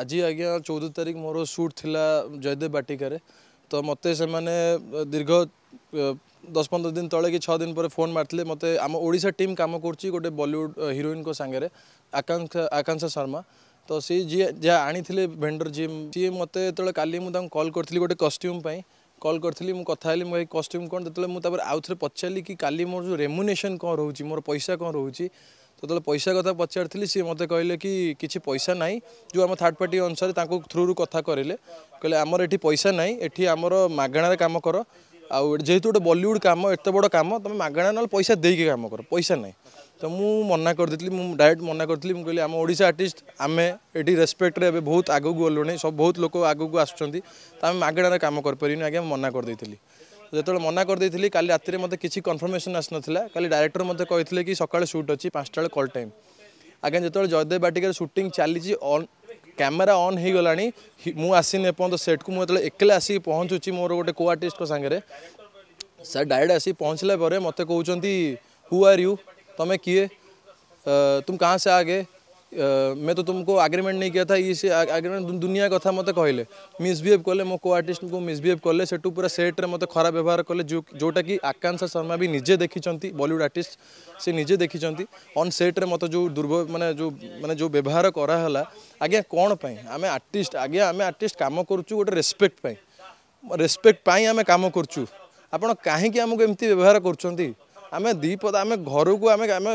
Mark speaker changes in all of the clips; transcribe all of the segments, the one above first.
Speaker 1: আজি আজ্ঞা চৌদ তারিখ মোর সুট লা জয়দেব বাটিকার তো মতো সে দীর্ঘ দশ পনেরো দিন তলে কি ছদিন পরে ফোন মারিলে মতো আমার টিম কাম করছি গোটে বলিউড হিরোইন সাগরে আকাঙ্ক্ষা আকাঙ্ক্ষা শর্মা তো সি যা আনিলে ভেন্ডর যিয়ে সি মতো যেত কালি মু কল করি গোটে কষ্ট্ୟୁମ୍ পাই কল করি মু কথা হলি মো এই কষ্ট্ୟୁମ୍ কোণ যেত তারপরে আউথরে পচারি কি কালি মোর রেমুনেসন কোণ রয়েছে মোর পয়সা কোণ রয়েছে ଯେତେବେଳେ ପଇସା କଥା ପଚାରିଥିଲି ସିଏ ମୋତେ କହିଲେ କି କିଛି ପଇସା ନାହିଁ ଯେଉଁ ଆମ ଥାର୍ଡ଼ ପାର୍ଟି ଅନୁସାରେ ତାଙ୍କୁ ଥ୍ରୁରୁ କଥା କରିଲେ କହିଲେ ଆମର ଏଠି ପଇସା ନାହିଁ ଏଠି ଆମର ମାଗଣାରେ କାମ କର ଆଉ ଯେହେତୁ ଗୋଟେ ବଲିଉଡ଼ କାମ ଏତେ ବଡ଼ କାମ ତୁମେ ମାଗଣା ନହେଲେ ପଇସା ଦେଇକି କାମ କର ପଇସା ନାହିଁ ତ ମୁଁ ମନା କରିଦେଇଥିଲି ମୁଁ ଡାଇରେକ୍ଟ ମନା କରିଥିଲି ମୁଁ କହିଲି ଆମ ଓଡ଼ିଶା ଆର୍ଟିଷ୍ଟ ଆମେ ଏଠି ରେସ୍ପେକ୍ଟରେ ଏବେ ବହୁତ ଆଗକୁ ଗଲୁଣି ସବୁ ବହୁତ ଲୋକ ଆଗକୁ ଆସୁଛନ୍ତି ତ ଆମେ ମାଗଣାରେ କାମ କରିପାରିବୁନି ଆଜ୍ଞା ମନା କରିଦେଇଥିଲି যেতবে মনা করে কালি রাতে মতো কিছু কনফর্মেসন আসনলা কালি ডাইরেক্টর মতো কে কি সকালে সুট অছি পাঁচটা বেড়ে কল টাইম আজ্ঞা যেত জয়দেব বাটিকার সুটিং চালছি অন ক্যামেরা অন হয়ে গলা মু আসিনি এপর্যন্ত সেটকু মু যেত একলে আসি পৌঁছুছি মোর গোটে কো আর্টিস্ট সাংরে স্যার ডাইরেক্ট আসি পৌঁছলা পরে মতো কৌন হু আর ইউ তুমি কিয়ে তুম কাহ সে আগে मैं तो तुमको आग्रीमेंट नहीं किया था ये आग्रीमेंट दुनिया कथा मत कहले मिसबिहेव कले मो को आर्टिस्ट को मिसबिहेव कले सेठू पूरा सेट्रे मत खराब व्यवहार कले जो जोटा कि आकांक्षा शर्मा भी निजे देखी बलीउड आर्टिस्ट से निजे देखी अन् सेट्रे मत जो दुर्भ मैंने जो मैंने जो व्यवहार कराला आज्ञा कौन आम आर्टिस्ट आज्ञा आम आर्टिस्ट कम करुचु गोटे रेस्पेक्ट रेस्पेक्ट आम कम करुचु आप कहीं आमको एमती व्यवहार करुँच ଆମେ ଦୁଇ ପଦ ଆମେ ଘରକୁ ଆମେ ଆମେ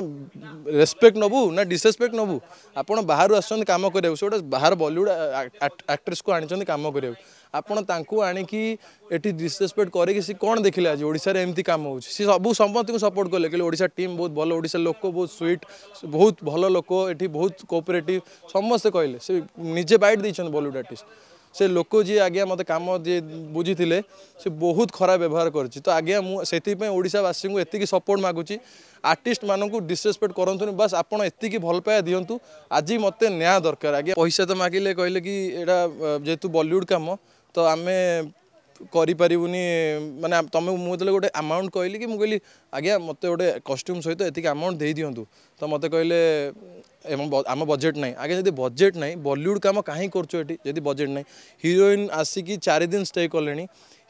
Speaker 1: ରେସପେକ୍ଟ ନେବୁ ନା ଡିସରେସପେକ୍ଟ ନେବୁ ଆପଣ ବାହାରୁ ଆସୁଛନ୍ତି କାମ କରିବାକୁ ସେ ଗୋଟେ ବାହାର ବଲିଉଡ଼ ଆକ୍ଟ୍ରେସକୁ ଆଣିଛନ୍ତି କାମ କରିବାକୁ ଆପଣ ତାଙ୍କୁ ଆଣିକି ଏଠି ଡିସରେସପେକ୍ଟ କରିକି ସେ କ'ଣ ଦେଖିଲେ ଆଜି ଓଡ଼ିଶାରେ ଏମିତି କାମ ହେଉଛି ସେ ସବୁ ସମସ୍ତଙ୍କୁ ସପୋର୍ଟ କଲେ କହିଲେ ଓଡ଼ିଶା ଟିମ୍ ବହୁତ ଭଲ ଓଡ଼ିଶା ଲୋକ ବହୁତ ସୁଇଟ୍ ବହୁତ ଭଲ ଲୋକ ଏଠି ବହୁତ କୋପରେଟିଭ୍ ସମସ୍ତେ କହିଲେ ସେ ନିଜେ ବାଇଟ୍ ଦେଇଛନ୍ତି ବଲିଉଡ଼ ଆର୍ଟିଷ୍ଟ ସେ ଲୋକ ଯିଏ ଆଜ୍ଞା ମୋତେ କାମ ଯିଏ ବୁଝିଥିଲେ ସେ ବହୁତ ଖରାପ ବ୍ୟବହାର କରିଛି ତ ଆଜ୍ଞା ମୁଁ ସେଥିପାଇଁ ଓଡ଼ିଶାବାସୀଙ୍କୁ ଏତିକି ସପୋର୍ଟ ମାଗୁଛି ଆର୍ଟିଷ୍ଟମାନଙ୍କୁ ଡିସରେସ୍ପେକ୍ଟ କରନ୍ତୁନି ବାସ୍ ଆପଣ ଏତିକି ଭଲ ପାଇବା ଦିଅନ୍ତୁ ଆଜି ମୋତେ ନ୍ୟାୟ ଦରକାର ଆଜ୍ଞା ପଇସା ତ ମାଗିଲେ କହିଲେ କି ଏଇଟା ଯେହେତୁ ବଲିଉଡ଼ କାମ ତ ଆମେ କରିପାରିବୁନି ମାନେ ତମେ ମୁଁ ଯେତେବେଳେ ଗୋଟେ ଆମାଉଣ୍ଟ କହିଲି କି ମୁଁ କହିଲି ଆଜ୍ଞା ମୋତେ ଗୋଟେ କଷ୍ଟ୍ୟୁମ୍ ସହିତ ଏତିକି ଆମାଉଣ୍ଟ ଦେଇଦିଅନ୍ତୁ ତ ମୋତେ କହିଲେ ଆମ ବଜେଟ୍ ନାହିଁ ଆଜ୍ଞା ଯଦି ବଜେଟ୍ ନାହିଁ ବଲିଉଡ଼ କାମ କାହିଁ କରୁଛୁ ଏଠି ଯଦି ବଜେଟ୍ ନାହିଁ ହିରୋଇନ୍ ଆସିକି ଚାରି ଦିନ ଷ୍ଟେ କଲେଣି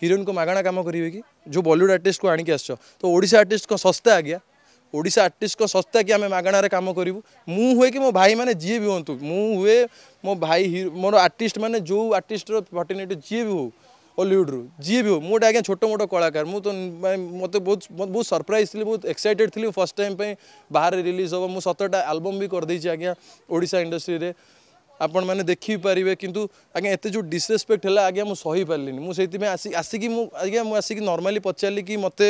Speaker 1: ହିରୋଇନ୍କୁ ମାଗଣା କାମ କରିବେ କି ଯେଉଁ ବଲିଉଡ଼ ଆର୍ଟିଷ୍ଟକୁ ଆଣିକି ଆସିଛ ତ ଓଡ଼ିଶା ଆର୍ଟିଷ୍ଟଙ୍କ ଶସ୍ତା ଆଜ୍ଞା ଓଡ଼ିଶା ଆର୍ଟିଷ୍ଟଙ୍କ ଶସ୍ତା କି ଆମେ ମାଗଣାରେ କାମ କରିବୁ ମୁଁ ହୁଏ କି ମୋ ଭାଇମାନେ ଯିଏ ବି ହୁଅନ୍ତୁ ମୁଁ ହୁଏ ମୋ ଭାଇ ମୋର ଆର୍ଟିଷ୍ଟମାନେ ଯେଉଁ ଆର୍ଟିଷ୍ଟର ଫର୍ଟିନେଟିଭ୍ ଯିଏ ବି ହେଉ हलिउड्रु जी भी हो मुझे आज छोट कलाकार मु तो मत बहुत बहुत सरप्राइज थी बहुत एक्साइटेड थी फर्स्ट टाइम पर बाहर रिलीज हम मुझ सतटा आलबम भी करदे आज्ञा ओडा इंडस्ट्री में आपण मैंने देखी पारे कि आज्ञा एत जो डिसरेस्पेक्ट है आज्ञा मुझे सही पारे मुझे आसी आसिक आज्ञा मुझे आसिक नर्माली पचारि कि मत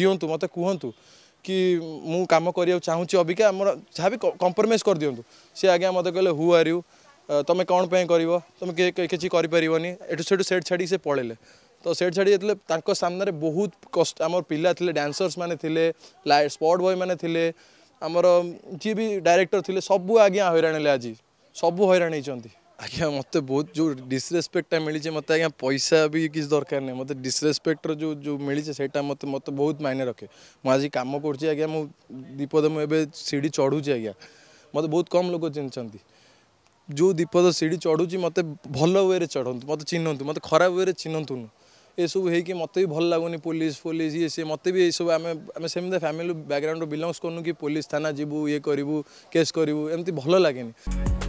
Speaker 1: दिंतु मत कहतु कि मुझ कम करा चाहिए अबिका जहाँ भी कंप्रोमाइज कर दिंतु सी आज्ञा मत कहले हु आर यू ତୁମେ କ'ଣ ପାଇଁ କରିବ ତୁମେ କିଛି କରିପାରିବନି ଏଠୁ ସେଠୁ ସେଟ୍ ଛାଡ଼ିକି ସେ ପଳେଇଲେ ତ ସେଟ୍ ଛାଡ଼ି ଯେତେବେଳେ ତାଙ୍କ ସାମ୍ନାରେ ବହୁତ କଷ୍ଟ ଆମର ପିଲା ଥିଲେ ଡ୍ୟାନ୍ସର୍ସ ମାନେ ଥିଲେ ସ୍ପଟ୍ ବୟ ମାନେ ଥିଲେ ଆମର ଯିଏ ବି ଡାଇରେକ୍ଟର ଥିଲେ ସବୁ ଆଜ୍ଞା ହଇରାଣ ହେଲେ ଆଜି ସବୁ ହଇରାଣ ହେଇଛନ୍ତି ଆଜ୍ଞା ମୋତେ ବହୁତ ଯେଉଁ ଡିସରେସ୍ପେକ୍ଟଟା ମିଳିଛି ମୋତେ ଆଜ୍ଞା ପଇସା ବି କିଛି ଦରକାର ନାହିଁ ମୋତେ ଡିସରେସ୍ପେକ୍ଟର ଯେଉଁ ଯେଉଁ ମିଳିଛି ସେଇଟା ମୋତେ ମୋତେ ବହୁତ ମାଇନେ ରଖେ ମୁଁ ଆଜି କାମ କରୁଛି ଆଜ୍ଞା ମୁଁ ବିପଦ ମୁଁ ଏବେ ସିଡ଼ି ଚଢ଼ୁଛି ଆଜ୍ଞା ମୋତେ ବହୁତ କମ୍ ଲୋକ ଚିହ୍ନିଛନ୍ତି जो ଦୀପଦ ସିଡ଼ି ଚଢ଼ୁଛି ମୋତେ ଭଲ ୱେରେ ଚଢ଼ନ୍ତୁ ମୋତେ ଚିହ୍ନନ୍ତୁ ମୋତେ ଖରାପ ୱେରେ ଚିହ୍ନନ୍ତୁନି ଏସବୁ ହେଇକି ମୋତେ ବି ଭଲ ଲାଗୁନି ପୋଲିସ ଫୋଲିସ ଇଏ ସିଏ ମୋତେ ବି ଏସବୁ ଆମେ ଆମେ ସେମିତି ଫ୍ୟାମିଲି ବ୍ୟାକ୍ଗ୍ରାଉଣ୍ଡରୁ ବିଲଙ୍ଗସ୍ କରୁନୁ କି ପୋଲିସ ଥାନା ଯିବୁ ଇଏ କରିବୁ କେସ୍ କରିବୁ ଏମିତି ଭଲ ଲାଗେନି